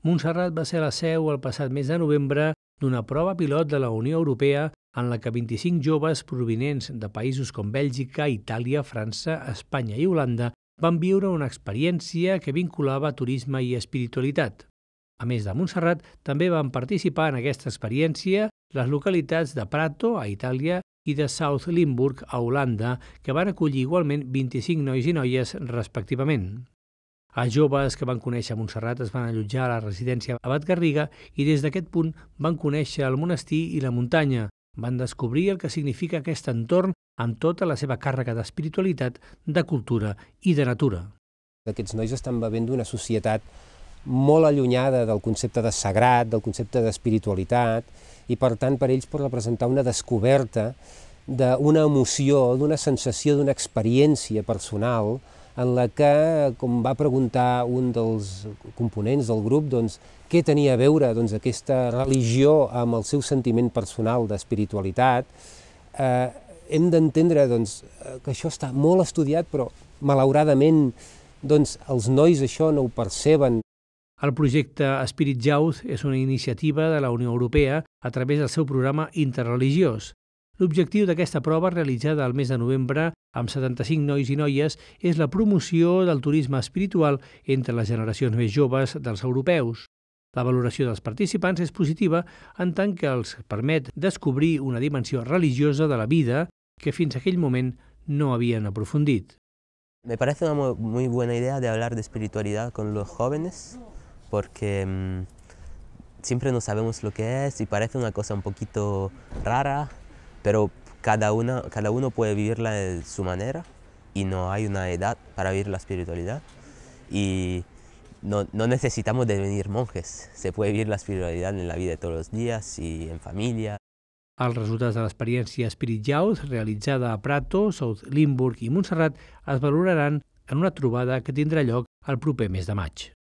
Montserrat va ser la seu el passat mes de novembre d'una prova pilot de la Unió Europea en la que 25 joves provinents de països com Bèlgica, Itàlia, França, Espanya i Holanda van viure una experiència que vinculava turisme i espiritualitat. A més de Montserrat, també van participar en aquesta experiència les localitats de Prato, a Itàlia, i de South Limburg, a Holanda, que van acollir igualment 25 nois i noies respectivament. Els joves que van conèixer Montserrat es van allotjar a la residència Abat Garriga i des d'aquest punt van conèixer el monestir i la muntanya. Van descobrir el que significa aquest entorn amb tota la seva càrrega d'espiritualitat, de cultura i de natura. Aquests nois estan bevent d'una societat molt allunyada del concepte de sagrat, del concepte d'espiritualitat, i per tant per ells pot representar una descoberta d'una emoció, d'una sensació, d'una experiència personal en la que, com va preguntar un dels components del grup, doncs, què tenia a veure doncs, aquesta religió amb el seu sentiment personal d'espiritualitat, eh, hem d'entendre doncs, que això està molt estudiat, però malauradament doncs, els nois això no ho perceben. El projecte Spirit Youth és una iniciativa de la Unió Europea a través del seu programa interreligiós. L'objectiu d'aquesta prova realitzada el mes de novembre amb 75 nois i noies és la promoció del turisme espiritual entre les generacions més joves dels europeus. La valoració dels participants és positiva en tant que els permet descobrir una dimensió religiosa de la vida que fins aquell moment no havien aprofundit. Me parece una muy buena idea de hablar de espiritualidad con los jóvenes porque mm, siempre no sabemos lo que es y parece una cosa un poquito rara, pero cada, cada uno puede vivirla de su manera y no hay una edad para vivir la espiritualidad. Y no, necesitamos devenir monjes, se puede vivir la espiritualidad en la vida de todos los días y en familia. Al resultados de la Spirit Spiritjaus realizada a Prato, South Limburg y Montserrat, es valorarán en una trobada que tendrá lloc el proper mes de mayo.